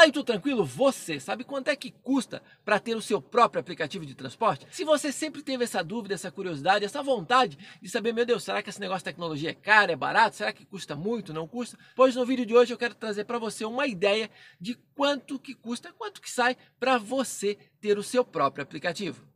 Fala tá aí, tudo tranquilo? Você sabe quanto é que custa para ter o seu próprio aplicativo de transporte? Se você sempre teve essa dúvida, essa curiosidade, essa vontade de saber, meu Deus, será que esse negócio de tecnologia é caro, é barato? Será que custa muito, não custa? Pois no vídeo de hoje eu quero trazer para você uma ideia de quanto que custa, quanto que sai para você ter o seu próprio aplicativo.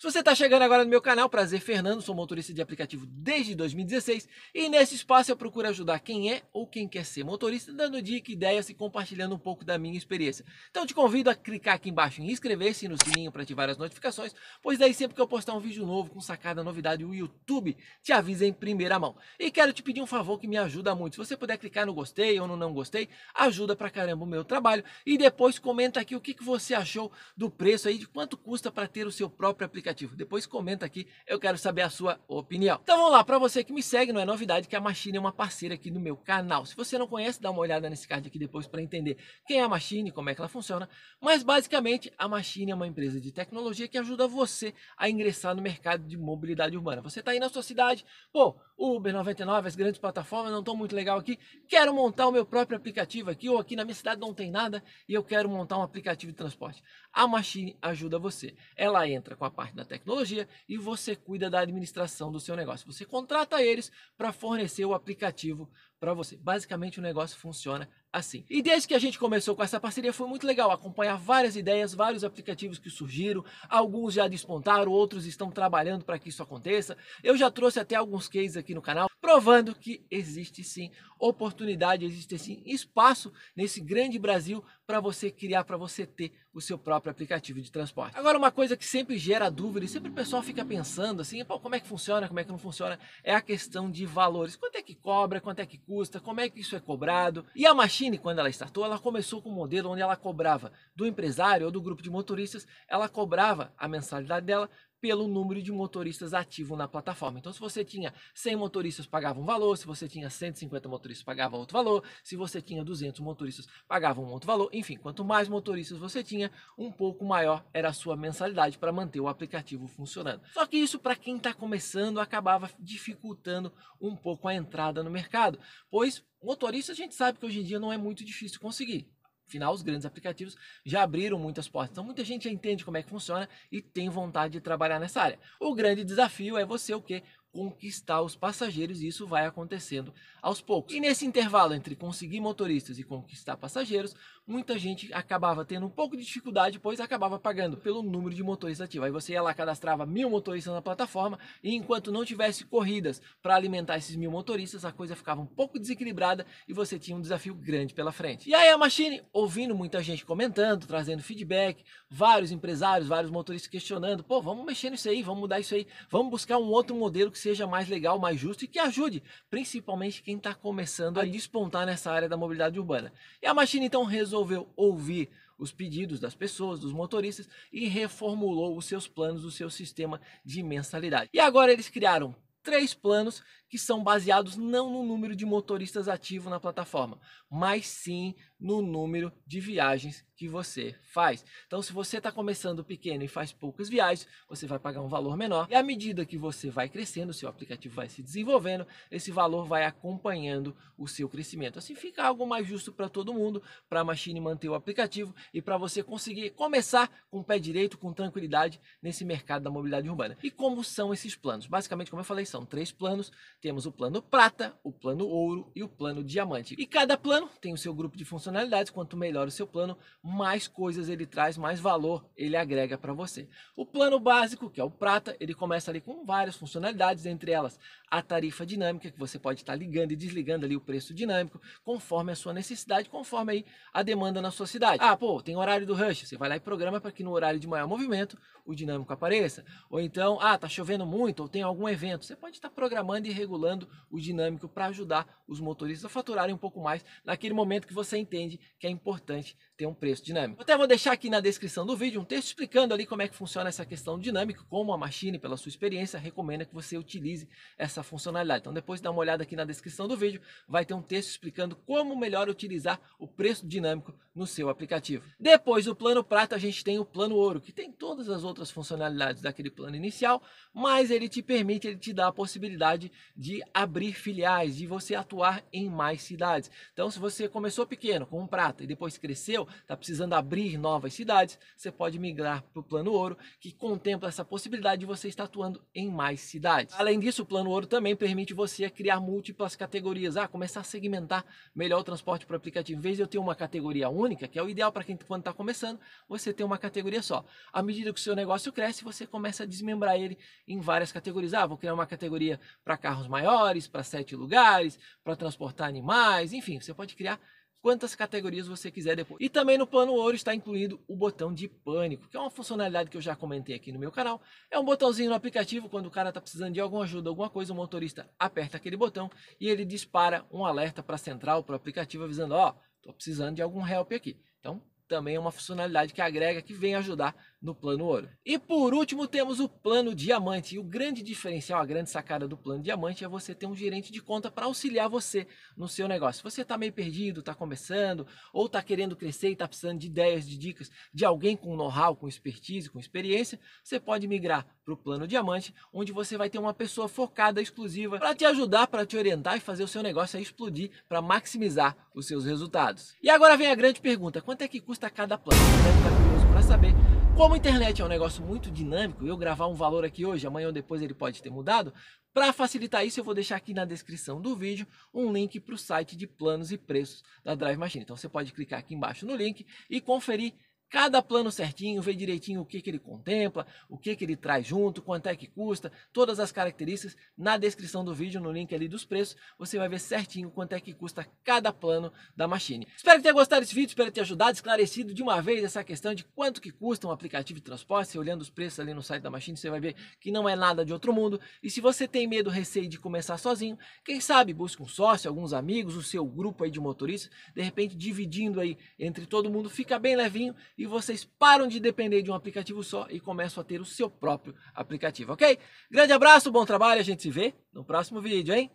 Se você está chegando agora no meu canal, prazer Fernando, sou motorista de aplicativo desde 2016 e nesse espaço eu procuro ajudar quem é ou quem quer ser motorista, dando dica, ideias e compartilhando um pouco da minha experiência. Então te convido a clicar aqui embaixo em inscrever-se no sininho para ativar as notificações, pois daí sempre que eu postar um vídeo novo com sacada, novidade, o YouTube te avisa em primeira mão. E quero te pedir um favor que me ajuda muito. Se você puder clicar no gostei ou no não gostei, ajuda pra caramba o meu trabalho e depois comenta aqui o que, que você achou do preço aí, de quanto custa para ter o seu próprio aplicativo aplicativo. Depois comenta aqui, eu quero saber a sua opinião. Então vamos lá, para você que me segue, não é novidade que a Machine é uma parceira aqui no meu canal. Se você não conhece, dá uma olhada nesse card aqui depois para entender quem é a Machine, como é que ela funciona. Mas basicamente, a Machine é uma empresa de tecnologia que ajuda você a ingressar no mercado de mobilidade urbana. Você está aí na sua cidade, pô, Uber 99, as grandes plataformas não estão muito legal aqui, quero montar o meu próprio aplicativo aqui ou aqui na minha cidade não tem nada e eu quero montar um aplicativo de transporte. A Machine ajuda você. Ela entra com a parte da tecnologia e você cuida da administração do seu negócio. Você contrata eles para fornecer o aplicativo para você. Basicamente o negócio funciona assim. E desde que a gente começou com essa parceria foi muito legal acompanhar várias ideias, vários aplicativos que surgiram, alguns já despontaram, outros estão trabalhando para que isso aconteça. Eu já trouxe até alguns cases aqui no canal provando que existe sim oportunidade, existe sim espaço nesse grande Brasil para você criar, para você ter o seu próprio aplicativo de transporte. Agora uma coisa que sempre gera dúvida e sempre o pessoal fica pensando assim, como é que funciona, como é que não funciona, é a questão de valores. Quanto é que cobra, quanto é que custa, como é que isso é cobrado. E a Machine, quando ela startou, ela começou com um modelo onde ela cobrava do empresário ou do grupo de motoristas, ela cobrava a mensalidade dela pelo número de motoristas ativos na plataforma. Então, se você tinha 100 motoristas, pagava um valor, se você tinha 150 motoristas, pagava outro valor, se você tinha 200 motoristas, pagava um outro valor. Enfim, quanto mais motoristas você tinha, um pouco maior era a sua mensalidade para manter o aplicativo funcionando. Só que isso, para quem está começando, acabava dificultando um pouco a entrada no mercado, pois motorista a gente sabe que hoje em dia não é muito difícil conseguir final, os grandes aplicativos já abriram muitas portas. Então muita gente já entende como é que funciona e tem vontade de trabalhar nessa área. O grande desafio é você o quê? conquistar os passageiros e isso vai acontecendo aos poucos. E nesse intervalo entre conseguir motoristas e conquistar passageiros, muita gente acabava tendo um pouco de dificuldade, pois acabava pagando pelo número de motoristas ativos. Aí você ia lá, cadastrava mil motoristas na plataforma e enquanto não tivesse corridas para alimentar esses mil motoristas, a coisa ficava um pouco desequilibrada e você tinha um desafio grande pela frente. E aí a Machine, ouvindo muita gente comentando, trazendo feedback, vários empresários, vários motoristas questionando, pô, vamos mexer nisso aí, vamos mudar isso aí, vamos buscar um outro modelo que que seja mais legal, mais justo e que ajude, principalmente quem está começando a despontar nessa área da mobilidade urbana. E a Machine então resolveu ouvir os pedidos das pessoas, dos motoristas e reformulou os seus planos, o seu sistema de mensalidade. E agora eles criaram três planos que são baseados não no número de motoristas ativos na plataforma, mas sim no número de viagens que você faz. Então, se você está começando pequeno e faz poucas viagens, você vai pagar um valor menor. E à medida que você vai crescendo, seu aplicativo vai se desenvolvendo, esse valor vai acompanhando o seu crescimento. Assim fica algo mais justo para todo mundo, para a machine manter o aplicativo e para você conseguir começar com o pé direito, com tranquilidade nesse mercado da mobilidade urbana. E como são esses planos? Basicamente, como eu falei, são três planos temos o plano prata, o plano ouro e o plano diamante. E cada plano tem o seu grupo de funcionalidades. Quanto melhor o seu plano, mais coisas ele traz, mais valor ele agrega para você. O plano básico, que é o prata, ele começa ali com várias funcionalidades, entre elas a tarifa dinâmica, que você pode estar ligando e desligando ali o preço dinâmico, conforme a sua necessidade, conforme aí a demanda na sua cidade. Ah, pô, tem horário do rush, você vai lá e programa para que no horário de maior movimento o dinâmico apareça. Ou então, ah, tá chovendo muito, ou tem algum evento, você pode estar programando e regulando o dinâmico para ajudar os motoristas a faturarem um pouco mais naquele momento que você entende que é importante ter um preço dinâmico. Eu até vou deixar aqui na descrição do vídeo um texto explicando ali como é que funciona essa questão dinâmica, como a Machine, pela sua experiência, recomenda que você utilize essa essa funcionalidade. Então depois dá uma olhada aqui na descrição do vídeo, vai ter um texto explicando como melhor utilizar o preço dinâmico no seu aplicativo. Depois do plano prata a gente tem o plano ouro, que tem todas as outras funcionalidades daquele plano inicial, mas ele te permite, ele te dá a possibilidade de abrir filiais, de você atuar em mais cidades. Então se você começou pequeno com um prata e depois cresceu, está precisando abrir novas cidades, você pode migrar para o plano ouro, que contempla essa possibilidade de você estar atuando em mais cidades. Além disso, o plano ouro também permite você criar múltiplas categorias, ah, começar a segmentar melhor o transporte por aplicativo. Em vez de eu ter uma categoria única, que é o ideal para quem tá, quando está começando, você tem uma categoria só. À medida que o seu negócio cresce, você começa a desmembrar ele em várias categorias. Ah, vou criar uma categoria para carros maiores, para sete lugares, para transportar animais, enfim, você pode criar quantas categorias você quiser depois. E também no plano ouro está incluído o botão de pânico, que é uma funcionalidade que eu já comentei aqui no meu canal. É um botãozinho no aplicativo, quando o cara está precisando de alguma ajuda, alguma coisa, o motorista aperta aquele botão e ele dispara um alerta para a central, para o aplicativo, avisando, ó, oh, estou precisando de algum help aqui. Então, também é uma funcionalidade que agrega, que vem ajudar no plano ouro. E por último, temos o plano diamante. E o grande diferencial, a grande sacada do plano diamante é você ter um gerente de conta para auxiliar você no seu negócio. Se você está meio perdido, está começando, ou está querendo crescer e está precisando de ideias, de dicas de alguém com know-how, com expertise, com experiência, você pode migrar para o plano diamante, onde você vai ter uma pessoa focada, exclusiva, para te ajudar, para te orientar e fazer o seu negócio explodir, para maximizar os seus resultados. E agora vem a grande pergunta: quanto é que custa? custa cada plano. Então, você deve estar curioso para saber. Como a internet é um negócio muito dinâmico, eu gravar um valor aqui hoje, amanhã ou depois ele pode ter mudado. Para facilitar isso, eu vou deixar aqui na descrição do vídeo um link para o site de planos e preços da Drive Machine. Então você pode clicar aqui embaixo no link e conferir Cada plano certinho, vê direitinho o que, que ele contempla, o que, que ele traz junto, quanto é que custa, todas as características. Na descrição do vídeo, no link ali dos preços, você vai ver certinho quanto é que custa cada plano da Machine. Espero que tenha gostado desse vídeo, espero ter ajudado, esclarecido de uma vez essa questão de quanto que custa um aplicativo de transporte. Você olhando os preços ali no site da Machine, você vai ver que não é nada de outro mundo. E se você tem medo, receio de começar sozinho, quem sabe busque um sócio, alguns amigos, o seu grupo aí de motoristas, de repente dividindo aí entre todo mundo, fica bem levinho e vocês param de depender de um aplicativo só e começam a ter o seu próprio aplicativo, ok? Grande abraço, bom trabalho, a gente se vê no próximo vídeo, hein?